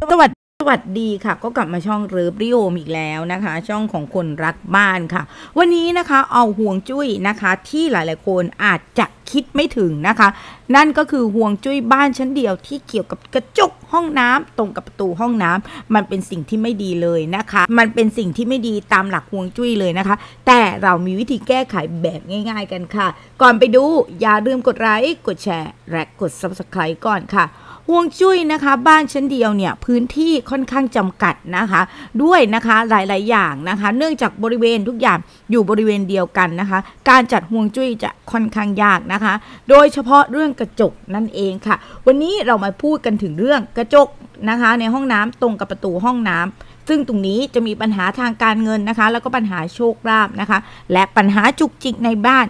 สวัสดีสวัสดีค่ะ ก็กลับมาช่องเริบริโอมอีกแล้วนะคะช่องของคนรักบ้านค่ะ วันนี้นะคะเอาห่วงจุ้ยนะคะ ที่หลายๆคนอาจจะคิดไม่ถึงนะคะ นั่นก็คือห่วงจุ้ยบ้านชั้นเดียวที่เกี่ยวกับกระจกห้องน้ำ ตรงกับประตูห้องน้ำ มันเป็นสิ่งที่ไม่ดีเลยนะคะ มันเป็นสิ่งที่ไม่ดีตามหลักห่วงจุ้ยเลยนะคะ แต่เรามีวิธีแก้ไขแบบง่าย ๆกันค่ะ ก่อนไปดูอย่าลืมกดไลค์กดแชร์และกด subscribe ก่อนค่ะห่วงจุ้ยนะคะบ้านชั้นเดียวเนี่ยพื้นที่ค่อนข้างจำกัดนะคะ ด้วยนะคะหลายๆอย่างนะคะ เนื่องจากบริเวณทุกอย่างอยู่บริเวณเดียวกันนะคะ การจัดห่วงจุ้ยจะค่อนข้างยากนะคะ โดยเฉพาะเรื่องกระจกนั่นเองค่ะ วันนี้เรามาพูดกันถึงเรื่องกระจกนะคะในห้องน้ำตรงกับประตูห้องน้ำ ซึ่งตรงนี้จะมีปัญหาทางการเงินนะคะ แล้วก็ปัญหาโชคลาภนะคะและปัญหาจุกจิกในบ้าน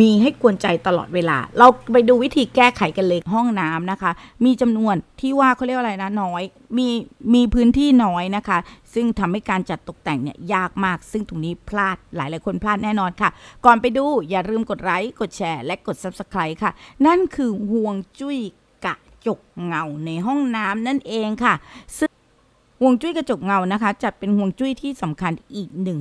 มีให้กวนใจตลอดเวลา เราไปดูวิธีแก้ไขกันเลยห้องน้ำนะคะ มีจำนวนที่ว่าเขาเรียกว่าอะไรนะน้อย มีมีพื้นที่น้อยนะคะ ซึ่งทำให้การจัดตกแต่งเนี่ยยากมาก ซึ่งตรงนี้พลาดหลายหลายคนพลาดแน่นอนค่ะ ก่อนไปดูอย่าลืมกดไลค์ กดแชร์ และกด subscribe ค่ะ นั่นคือห่วงจุ้ยกระจกเงาในห้องน้ำนั่นเองค่ะ ซึ่งห่วงจุ้ยกระจกเงานะคะจัดเป็นห่วงจุ้ยที่สำคัญอีกหนึ่ง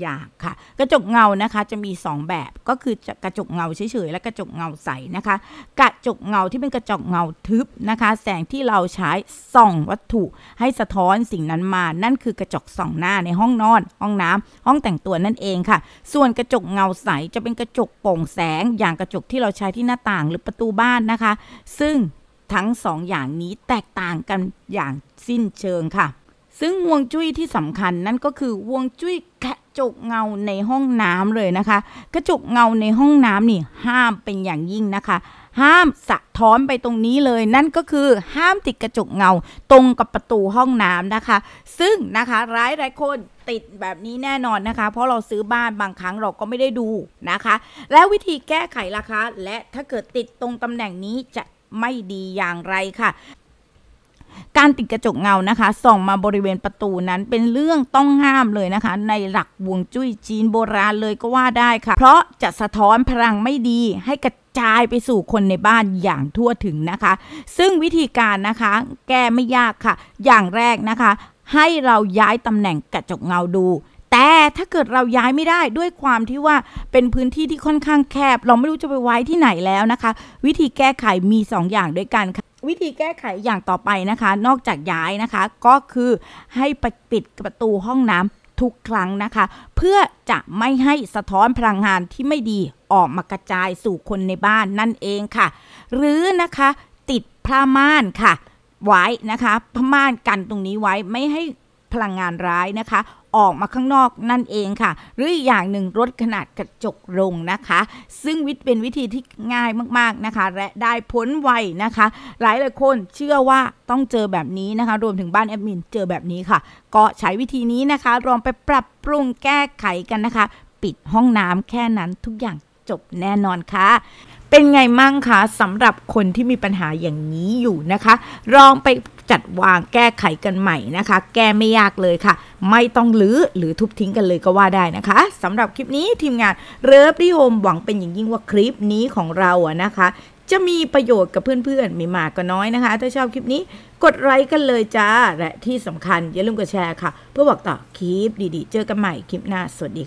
อย่างค่ะ กระจกเงานะคะจะมี 2 แบบก็คือกระจกเงาเฉยๆ และกระจกเงาใสนะคะ กระจกเงาที่เป็นกระจกเงาทึบนะคะ แสงที่เราใช้ ส่อง วัตถุ ให้สะท้อนสิ่งนั้นมานั่นคือกระจก ส่องหน้าในห้องนอนห้องน้ำ ห้องแต่งตัวนั่นเองค่ะ ส่วนกระจกเงาใส จะเป็นกระจกโปร่งแสง อย่างกระจกที่เราใช้ที่หน้าต่างหรือประตูบ้านนะคะ ซึ่งทั้งสองอย่างนี้แตกต่างกันอย่างสิ้นเชิงค่ะซึ่งวงจุ้ยที่สำคัญนั่นก็คือวงจุ้ยแคจกเงาในห้องน้ำเลยนะคะ กระจกเงาในห้องน้ำนี่ห้ามเป็นอย่างยิ่งนะคะ ห้ามสะท้อนไปตรงนี้เลย นั่นก็คือ ห้ามติดกระจกเงา ตรงกับประตูห้องน้ำนะคะ ซึ่งนะคะร้ายหลายคนติดแบบนี้แน่นอนนะคะ เพราะเราซื้อบ้านบางครั้งเราก็ไม่ได้ดูนะคะ และวิธีแก้ไขล่ะคะ และถ้าเกิดติดตรงตำแหน่งนี้จะไม่ดีอย่างไรค่ะการติดกระจกเงานะคะ ส่องมาบริเวณประตูนั้น เป็นเรื่องต้องห้ามเลยนะคะ ในหลักวงจุ้ยจีนโบราณเลยก็ว่าได้ค่ะ เพราะจะสะท้อนพลังไม่ดี ให้กระจายไปสู่คนในบ้านอย่างทั่วถึงนะคะ ซึ่งวิธีการนะคะแก้ไม่ยากค่ะ อย่างแรกนะคะ ให้เราย้ายตำแหน่งกระจกเงาดู แต่ถ้าเกิดเราย้ายไม่ได้ด้วยความที่ว่าเป็นพื้นที่ที่ค่อนข้างแคบ เราไม่รู้จะไปไว้ที่ไหนแล้วนะคะ วิธีแก้ไขมี 2 อย่างด้วยกันค่ะวิธีแก้ไขอย่างต่อไปนะคะ นอกจากย้ายนะคะ ก็คือให้ปิดประตูห้องน้ำทุกครั้งนะคะ เพื่อจะไม่ให้สะท้อนพลังงานที่ไม่ดีออกมากระจายสู่คนในบ้านนั่นเองค่ะ หรือนะคะ ติดผ้าม่านค่ะ ไว้นะคะผ้าม่านกันตรงนี้ไว้ไม่ให้พลังงานร้ายนะคะออกมาข้างนอกนั่นเองค่ะ หรืออีกอย่างหนึ่งลดขนาดกระจกลง นะคะ ซึ่งวิธีเป็นวิธีที่ง่ายมากๆนะคะ และได้ผลไวนะคะ หลายหลายคนเชื่อว่าต้องเจอแบบนี้นะคะรวมถึงบ้านแอดมินเจอแบบนี้ค่ะ ก็ใช้วิธีนี้นะคะลองไปปรับปรุงแก้ไขกันนะคะ ปิดห้องน้ำแค่นั้นทุกอย่างจบแน่นอนค่ะเป็นไงมั่งคะสำหรับคนที่มีปัญหาอย่างนี้อยู่นะคะลองไปจัดวางแก้ไขกันใหม่นะคะ แก้ไม่ยากเลยค่ะ ไม่ต้องลือ้อหรือทุบทิ้งกันเลยก็ว่าได้นะคะสำหรับคลิปนี้ทีมงานเริฟดิโฮมหวังเป็นอย่างยิ่งว่าคลิปนี้ของเราอะนะคะ จะมีประโยชน์กับเพื่อนๆมีมากก็น้อยนะคะ ถ้าชอบคลิปนี้กดไลค์กันเลยจ้าและที่สำคัญอย่าลืมกดแชร์ค่ะเพื่อบอกต่อคลิปดีๆ เจอกันใหม่คลิปหน้าสวัสดี